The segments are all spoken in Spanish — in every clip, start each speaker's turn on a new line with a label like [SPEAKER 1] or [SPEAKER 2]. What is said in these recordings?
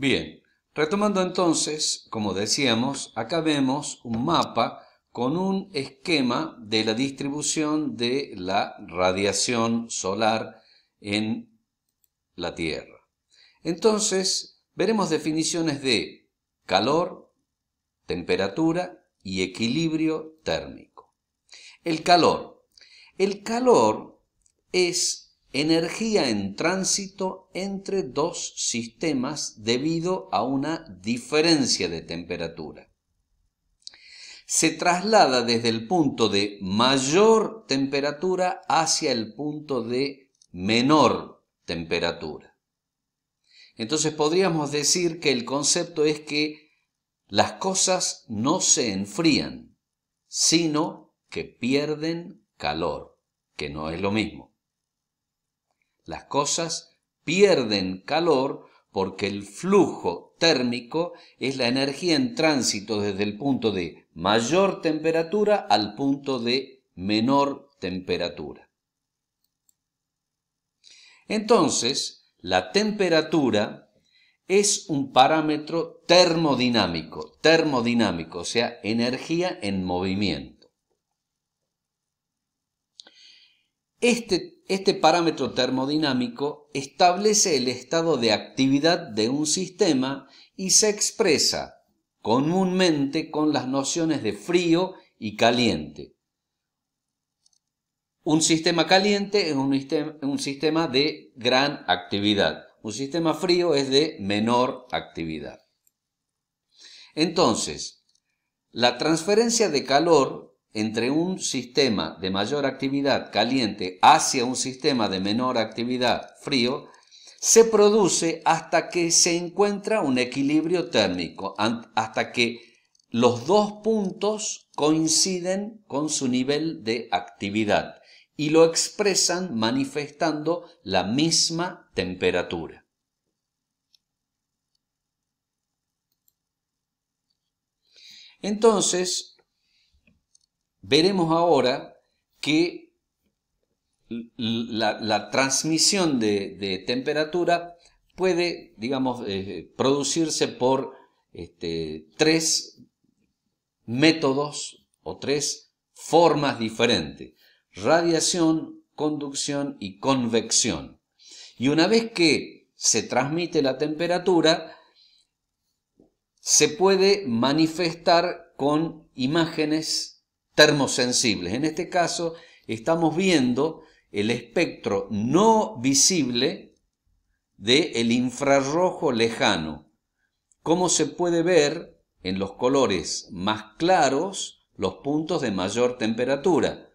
[SPEAKER 1] Bien, retomando entonces, como decíamos, acá vemos un mapa con un esquema de la distribución de la radiación solar en la Tierra. Entonces, veremos definiciones de calor, temperatura y equilibrio térmico. El calor. El calor es energía en tránsito entre dos sistemas debido a una diferencia de temperatura. Se traslada desde el punto de mayor temperatura hacia el punto de menor temperatura. Entonces podríamos decir que el concepto es que las cosas no se enfrían, sino que pierden calor, que no es lo mismo. Las cosas pierden calor porque el flujo térmico es la energía en tránsito desde el punto de mayor temperatura al punto de menor temperatura. Entonces, la temperatura es un parámetro termodinámico, termodinámico, o sea, energía en movimiento. Este, este, parámetro termodinámico establece el estado de actividad de un sistema y se expresa comúnmente con las nociones de frío y caliente. Un sistema caliente es un, sistema de gran actividad. Un sistema frío es de menor actividad. Entonces, la transferencia de calor entre un sistema de mayor actividad caliente hacia un sistema de menor actividad frío se produce hasta que se encuentra un equilibrio térmico, hasta que los dos puntos coinciden con su nivel de actividad y lo expresan manifestando la misma temperatura. Entonces, veremos ahora que la, transmisión de, temperatura puede, digamos, eh, producirse por este, tres métodos o tres formas diferentes. Radiación, conducción y convección. Y una vez que se transmite la temperatura, se puede manifestar con imágenes termosensibles. En este caso estamos viendo el espectro no visible del el infrarrojo lejano. Cómo se puede ver en los colores más claros los puntos de mayor temperatura.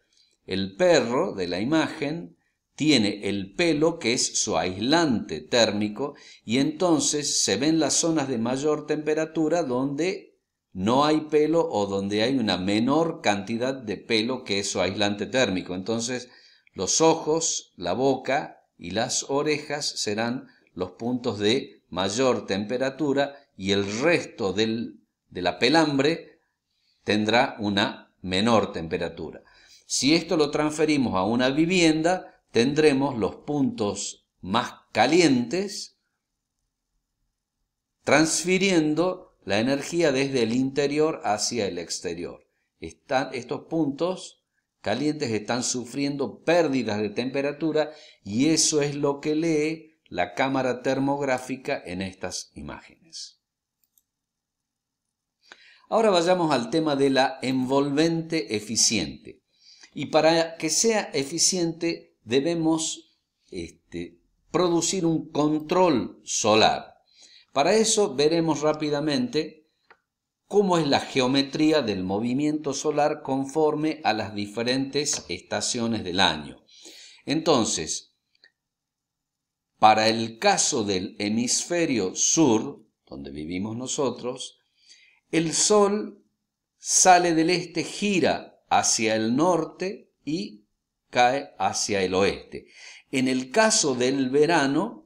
[SPEAKER 1] El perro de la imagen tiene el pelo que es su aislante térmico y entonces se ven las zonas de mayor temperatura donde no hay pelo o donde hay una menor cantidad de pelo que su aislante térmico. Entonces, los ojos, la boca y las orejas serán los puntos de mayor temperatura y el resto del, de la pelambre tendrá una menor temperatura. Si esto lo transferimos a una vivienda, tendremos los puntos más calientes transfiriendo la energía desde el interior hacia el exterior. Están, estos puntos calientes están sufriendo pérdidas de temperatura y eso es lo que lee la cámara termográfica en estas imágenes. Ahora vayamos al tema de la envolvente eficiente. Y para que sea eficiente debemos este, producir un control solar. Para eso veremos rápidamente cómo es la geometría del movimiento solar conforme a las diferentes estaciones del año. Entonces, para el caso del hemisferio sur, donde vivimos nosotros, el Sol sale del este, gira hacia el norte y cae hacia el oeste. En el caso del verano,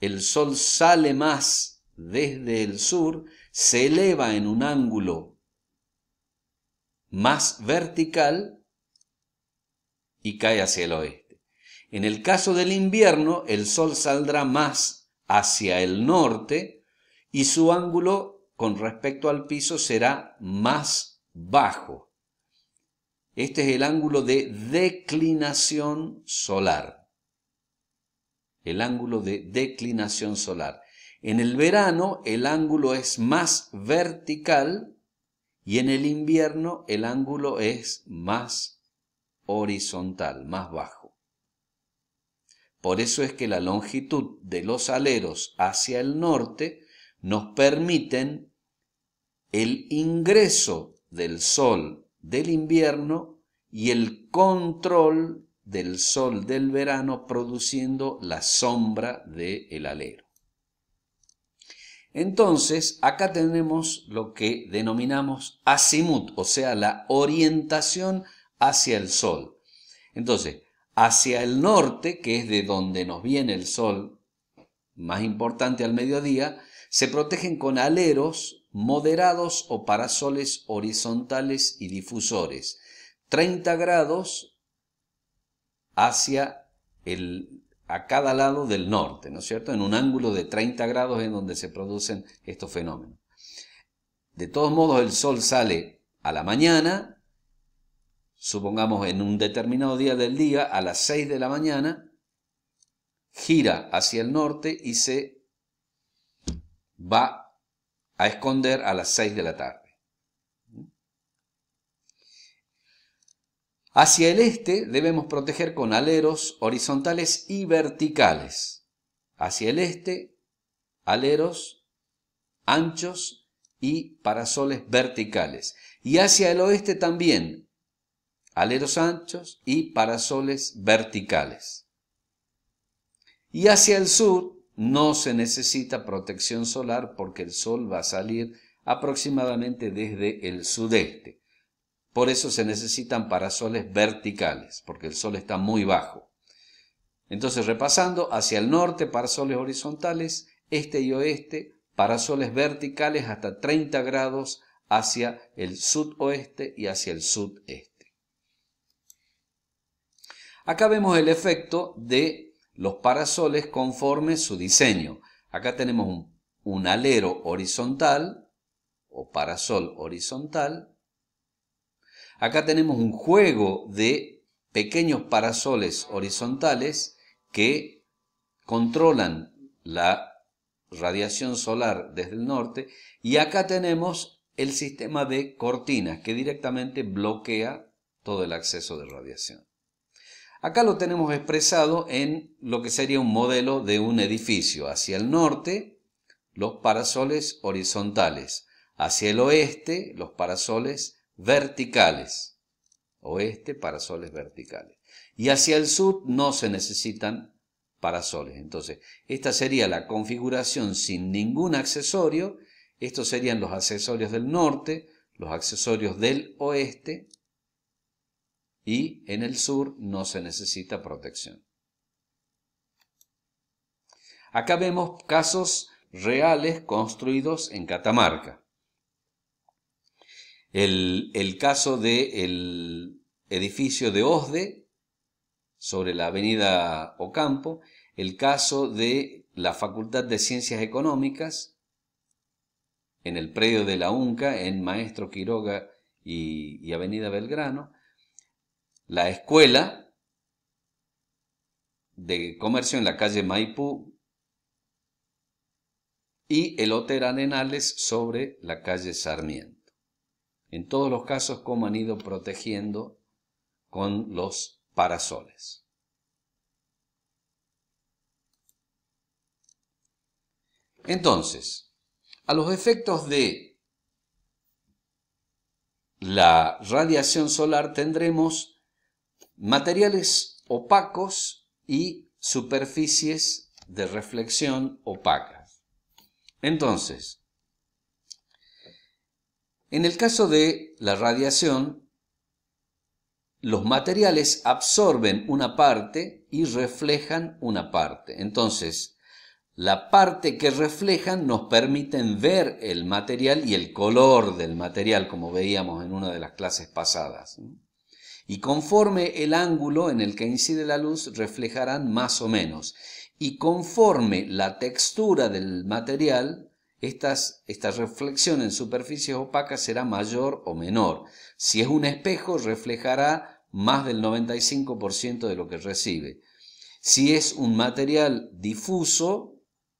[SPEAKER 1] el sol sale más desde el sur, se eleva en un ángulo más vertical y cae hacia el oeste. En el caso del invierno, el sol saldrá más hacia el norte y su ángulo con respecto al piso será más bajo. Este es el ángulo de declinación solar el ángulo de declinación solar. En el verano el ángulo es más vertical y en el invierno el ángulo es más horizontal, más bajo. Por eso es que la longitud de los aleros hacia el norte nos permiten el ingreso del sol del invierno y el control del sol del verano produciendo la sombra del alero. Entonces, acá tenemos lo que denominamos azimut, o sea, la orientación hacia el sol. Entonces, hacia el norte, que es de donde nos viene el sol, más importante al mediodía, se protegen con aleros moderados o parasoles horizontales y difusores. 30 grados hacia el, a cada lado del norte, ¿no es cierto? En un ángulo de 30 grados en donde se producen estos fenómenos. De todos modos, el sol sale a la mañana, supongamos en un determinado día del día, a las 6 de la mañana, gira hacia el norte y se va a esconder a las 6 de la tarde. Hacia el este debemos proteger con aleros horizontales y verticales. Hacia el este, aleros anchos y parasoles verticales. Y hacia el oeste también, aleros anchos y parasoles verticales. Y hacia el sur no se necesita protección solar porque el sol va a salir aproximadamente desde el sudeste. Por eso se necesitan parasoles verticales, porque el sol está muy bajo. Entonces, repasando, hacia el norte parasoles horizontales, este y oeste parasoles verticales hasta 30 grados hacia el sudoeste y hacia el sudeste. Acá vemos el efecto de los parasoles conforme su diseño. Acá tenemos un, un alero horizontal o parasol horizontal Acá tenemos un juego de pequeños parasoles horizontales que controlan la radiación solar desde el norte y acá tenemos el sistema de cortinas que directamente bloquea todo el acceso de radiación. Acá lo tenemos expresado en lo que sería un modelo de un edificio. Hacia el norte, los parasoles horizontales. Hacia el oeste, los parasoles verticales, oeste parasoles verticales. Y hacia el sur no se necesitan parasoles. Entonces, esta sería la configuración sin ningún accesorio. Estos serían los accesorios del norte, los accesorios del oeste. Y en el sur no se necesita protección. Acá vemos casos reales construidos en Catamarca. El, el caso del el edificio de OSDE sobre la avenida Ocampo, el caso de la Facultad de Ciencias Económicas en el predio de la UNCA, en Maestro Quiroga y, Avenida Belgrano, la escuela de comercio en la calle Maipú y el Hotel Arenales sobre la calle Sarmiento en todos los casos cómo han ido protegiendo con los parasoles. Entonces, a los efectos de la radiación solar tendremos materiales opacos y superficies de reflexión opacas. Entonces, en el caso de la radiación, los materiales absorben una parte y reflejan una parte. Entonces, la parte que reflejan nos permiten ver el material y el color del material, como veíamos en una de las clases pasadas. Y conforme el ángulo en el que incide la luz, reflejarán más o menos. Y conforme la textura del material, estas, esta reflexión en superficies opacas será mayor o menor. Si es un espejo, reflejará más del 95% de lo que recibe. Si es un material difuso,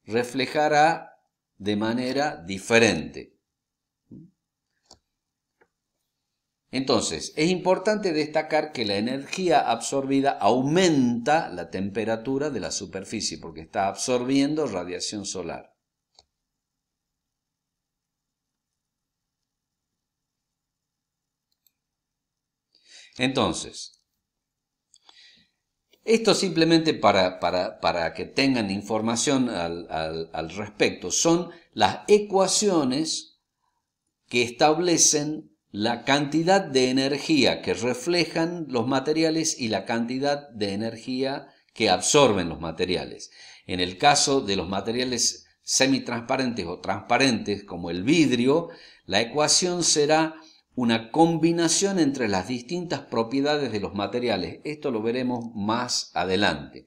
[SPEAKER 1] reflejará de manera diferente. Entonces, es importante destacar que la energía absorbida aumenta la temperatura de la superficie porque está absorbiendo radiación solar. Entonces, esto simplemente para, que tengan información al, al respecto, son las ecuaciones que establecen la cantidad de energía que reflejan los materiales y la cantidad de energía que absorben los materiales. En el caso de los materiales semitransparentes o transparentes como el vidrio, la ecuación será una combinación entre las distintas propiedades de los materiales. Esto lo veremos más adelante.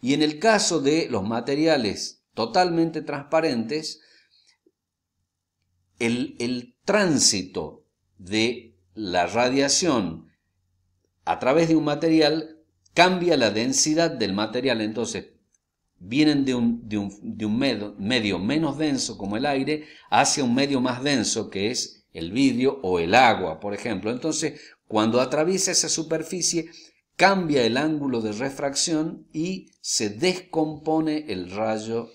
[SPEAKER 1] Y en el caso de los materiales totalmente transparentes, el, tránsito de la radiación a través de un material cambia la densidad del material. Entonces, vienen de un, de un, medio, medio menos denso como el aire hacia un medio más denso que es el vidrio o el agua, por ejemplo. Entonces, cuando atraviesa esa superficie, cambia el ángulo de refracción y se descompone el rayo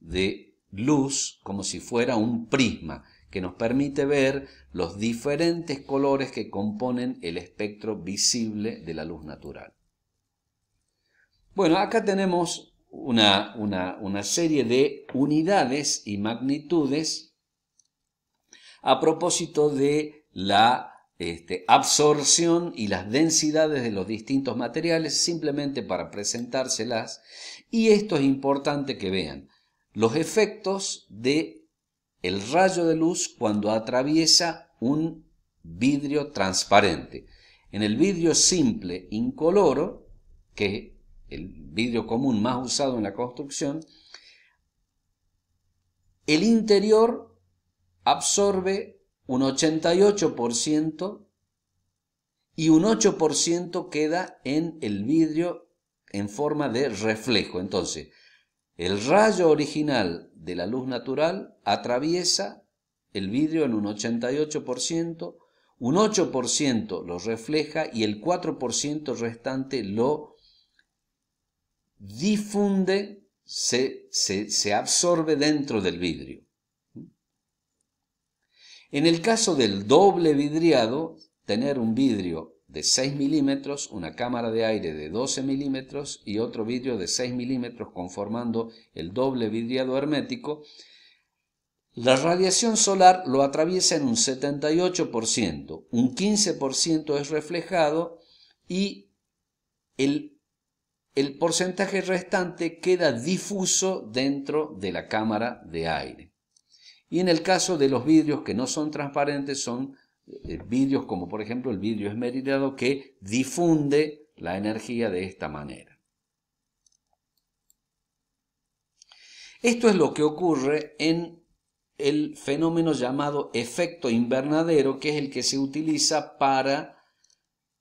[SPEAKER 1] de luz como si fuera un prisma que nos permite ver los diferentes colores que componen el espectro visible de la luz natural. Bueno, acá tenemos una, una serie de unidades y magnitudes a propósito de la este, absorción y las densidades de los distintos materiales simplemente para presentárselas. Y esto es importante que vean los efectos de el rayo de luz cuando atraviesa un vidrio transparente. En el vidrio simple incoloro, que es el vidrio común más usado en la construcción, el interior absorbe un 88% y un 8% queda en el vidrio en forma de reflejo. Entonces, el rayo original de la luz natural atraviesa el vidrio en un 88%, un 8% lo refleja y el 4% restante lo difunde, se, se, se absorbe dentro del vidrio. En el caso del doble vidriado, tener un vidrio de 6 milímetros, una cámara de aire de 12 milímetros y otro vidrio de 6 milímetros conformando el doble vidriado hermético, la radiación solar lo atraviesa en un 78%, un 15% es reflejado y el, el porcentaje restante queda difuso dentro de la cámara de aire. Y en el caso de los vidrios que no son transparentes, son eh, vidrios como por ejemplo el vidrio esmerilado que difunde la energía de esta manera. Esto es lo que ocurre en el fenómeno llamado efecto invernadero, que es el que se utiliza para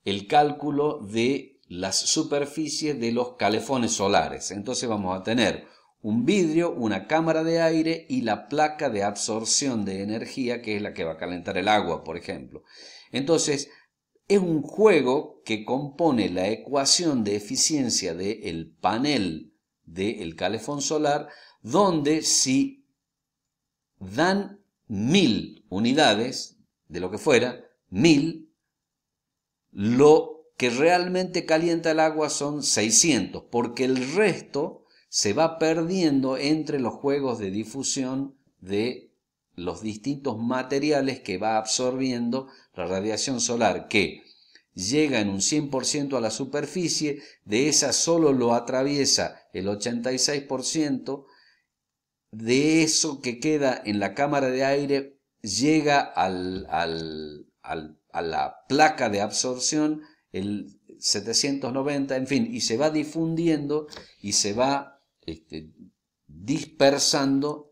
[SPEAKER 1] el cálculo de las superficies de los calefones solares. Entonces vamos a tener un vidrio, una cámara de aire y la placa de absorción de energía, que es la que va a calentar el agua, por ejemplo. Entonces, es un juego que compone la ecuación de eficiencia del panel del calefón solar, donde si dan mil unidades, de lo que fuera, mil, lo que realmente calienta el agua son 600, porque el resto se va perdiendo entre los juegos de difusión de los distintos materiales que va absorbiendo la radiación solar, que llega en un 100% a la superficie, de esa solo lo atraviesa el 86%, de eso que queda en la cámara de aire llega a la placa de absorción el 790, en fin, y se va difundiendo y se va este, dispersando